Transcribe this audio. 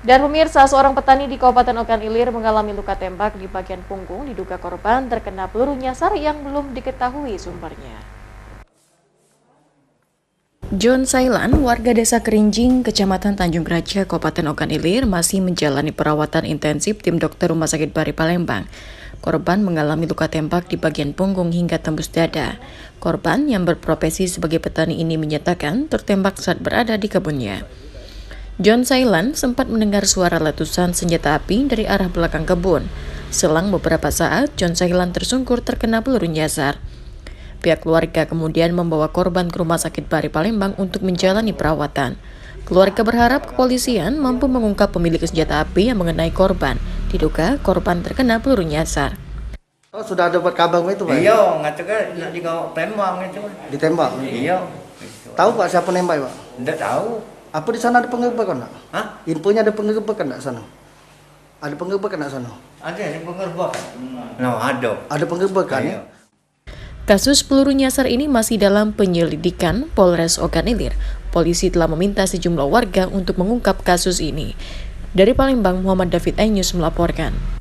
Dan pemirsa, seorang petani di Kabupaten Ogan Ilir mengalami luka tembak di bagian punggung diduga korban terkena peluru nyasar yang belum diketahui sumbernya. John Sailan, warga desa Kerinjing, kecamatan Tanjung Raja, Kabupaten Ogan Ilir, masih menjalani perawatan intensif tim dokter Rumah Sakit Bari Palembang. Korban mengalami luka tembak di bagian punggung hingga tembus dada. Korban yang berprofesi sebagai petani ini menyatakan tertembak saat berada di kebunnya. John Silent sempat mendengar suara letusan senjata api dari arah belakang kebun. Selang beberapa saat, John Silent tersungkur terkena peluru nyasar. Pihak keluarga kemudian membawa korban ke rumah sakit Bari Palembang untuk menjalani perawatan. Keluarga berharap kepolisian mampu mengungkap pemilik senjata api yang mengenai korban. Diduga korban terkena peluru nyasar. Oh, sudah dapat kabar itu, Pak? Iya, ngatuk nak digawa tembak itu. Ditembak? Iya. Tahu Pak siapa nembak, Pak? Tidak tahu. Apa di sana ada penggerbekan nak? Hah? Infonya ada penggerbekan nak sana? Ada penggerbekan nak sana? Ada, ada penggerbekan. No, ada. Ada penggerbekan ya? Iya. Kasus peluru nyasar ini masih dalam penyelidikan Polres Ogan Ilir. Polisi telah meminta sejumlah warga untuk mengungkap kasus ini. Dari Palembang, Muhammad David Enyus melaporkan.